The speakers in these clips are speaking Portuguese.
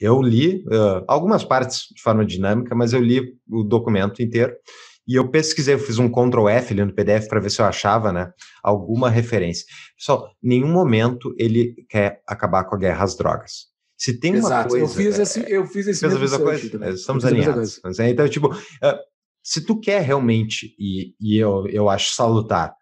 Eu li uh, algumas partes de forma dinâmica, mas eu li o documento inteiro e eu pesquisei, eu fiz um Ctrl F ali no PDF para ver se eu achava, né, alguma referência. Pessoal, nenhum momento ele quer acabar com a guerra às drogas. Se tem Exato, uma coisa, eu fiz é, esse, eu fiz esse mesmo mesma coisa. Também. Estamos alinhados. É, então, tipo, uh, se tu quer realmente e, e eu, eu acho salutar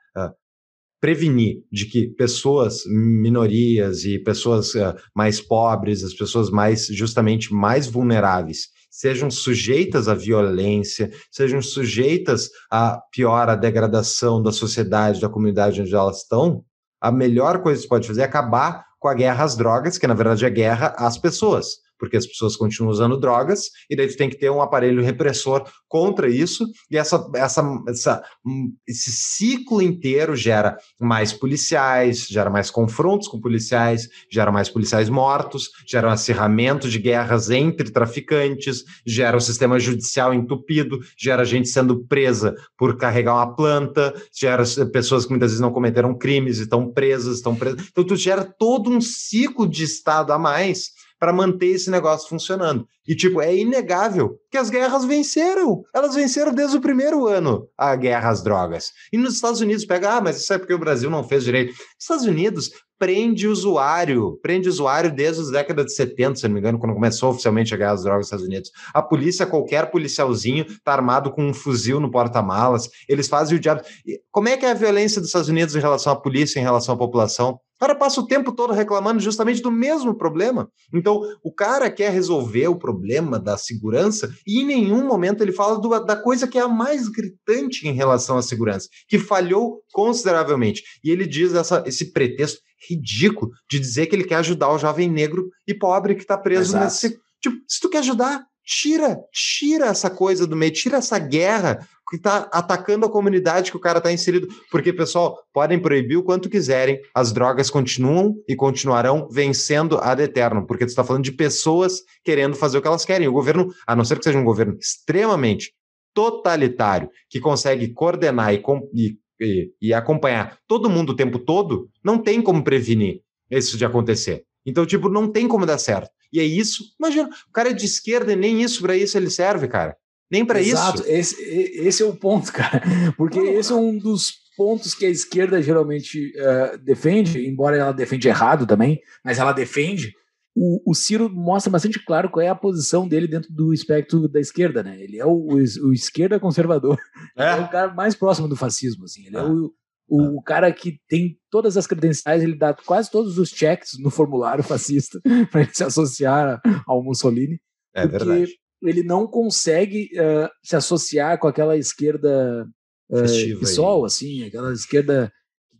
prevenir de que pessoas minorias e pessoas eh, mais pobres, as pessoas mais justamente mais vulneráveis, sejam sujeitas à violência, sejam sujeitas a pior a degradação da sociedade, da comunidade onde elas estão, a melhor coisa que se pode fazer é acabar com a guerra às drogas, que na verdade é guerra às pessoas porque as pessoas continuam usando drogas, e daí tu tem que ter um aparelho repressor contra isso, e essa, essa, essa, hum, esse ciclo inteiro gera mais policiais, gera mais confrontos com policiais, gera mais policiais mortos, gera um acirramento de guerras entre traficantes, gera o um sistema judicial entupido, gera gente sendo presa por carregar uma planta, gera pessoas que muitas vezes não cometeram crimes e estão presas, estão presas. Então tu gera todo um ciclo de Estado a mais para manter esse negócio funcionando. E, tipo, é inegável que as guerras venceram. Elas venceram desde o primeiro ano a guerra às drogas. E nos Estados Unidos pega, ah, mas isso é porque o Brasil não fez direito. Estados Unidos prende usuário, prende usuário desde as décadas de 70, se não me engano, quando começou oficialmente a guerra às drogas nos Estados Unidos. A polícia, qualquer policialzinho, tá armado com um fuzil no porta-malas, eles fazem o diabo. Como é que é a violência dos Estados Unidos em relação à polícia, em relação à população? O cara passa o tempo todo reclamando justamente do mesmo problema. Então, o cara quer resolver o problema da segurança e em nenhum momento ele fala do, da coisa que é a mais gritante em relação à segurança, que falhou consideravelmente. E ele diz essa, esse pretexto ridículo de dizer que ele quer ajudar o jovem negro e pobre que está preso Exato. nesse. Tipo, se tu quer ajudar, Tira, tira essa coisa do meio, tira essa guerra que está atacando a comunidade que o cara está inserido. Porque, pessoal, podem proibir o quanto quiserem, as drogas continuam e continuarão vencendo ad eterno, porque tu está falando de pessoas querendo fazer o que elas querem. O governo, a não ser que seja um governo extremamente totalitário, que consegue coordenar e, e, e, e acompanhar todo mundo o tempo todo, não tem como prevenir isso de acontecer. Então, tipo, não tem como dar certo. E é isso. Imagina, o cara é de esquerda e nem isso para isso ele serve, cara. Nem para isso. Exato, esse, esse é o ponto, cara. Porque Não, esse é um dos pontos que a esquerda geralmente uh, defende, embora ela defende errado também, mas ela defende. O, o, Ciro mostra bastante claro qual é a posição dele dentro do espectro da esquerda, né? Ele é o, o, o esquerda conservador. É. é. o cara mais próximo do fascismo, assim. Ele é, é o, o, ah. cara que tem todas as credenciais, ele dá quase todos os checks no formulário fascista para ele se associar ao Mussolini. É verdade. Ele não consegue uh, se associar com aquela esquerda uh, sol, assim, aquela esquerda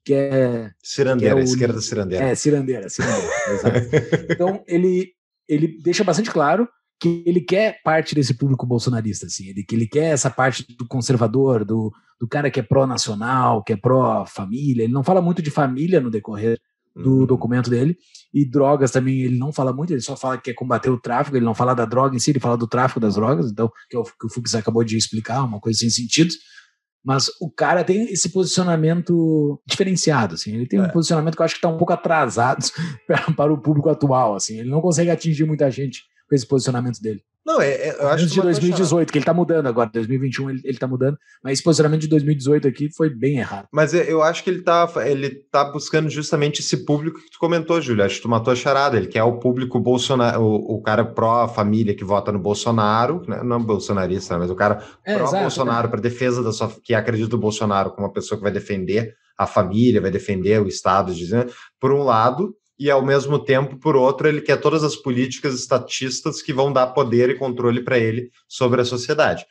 que é. Cirandeira, que é o, esquerda cirandeira. É, cirandeira, cirandeira, exato. Então, ele, ele deixa bastante claro que ele quer parte desse público bolsonarista, assim, ele, que ele quer essa parte do conservador, do, do cara que é pró-nacional, que é pró-família. Ele não fala muito de família no decorrer do uhum. documento dele. E drogas também ele não fala muito, ele só fala que quer é combater o tráfico, ele não fala da droga em si, ele fala do tráfico das drogas, então, que, é o, que o Fux acabou de explicar, uma coisa sem sentido. Mas o cara tem esse posicionamento diferenciado, assim. Ele tem é. um posicionamento que eu acho que está um pouco atrasado para, para o público atual, assim. Ele não consegue atingir muita gente com esse posicionamento dele. Não, é, é eu acho de 2018, que ele tá mudando agora, 2021 ele, ele tá mudando, mas esse posicionamento de 2018 aqui foi bem errado. Mas é, eu acho que ele tá, ele tá buscando justamente esse público que tu comentou, Júlio, acho que tu matou a charada, ele quer o público Bolsonaro, o, o cara pró-família que vota no Bolsonaro, né? não bolsonarista, né? mas o cara é, pró-Bolsonaro, né? para defesa da sua, que acredita no Bolsonaro como uma pessoa que vai defender a família, vai defender o Estado, dizendo, por um lado, e, ao mesmo tempo, por outro, ele quer todas as políticas estatistas que vão dar poder e controle para ele sobre a sociedade.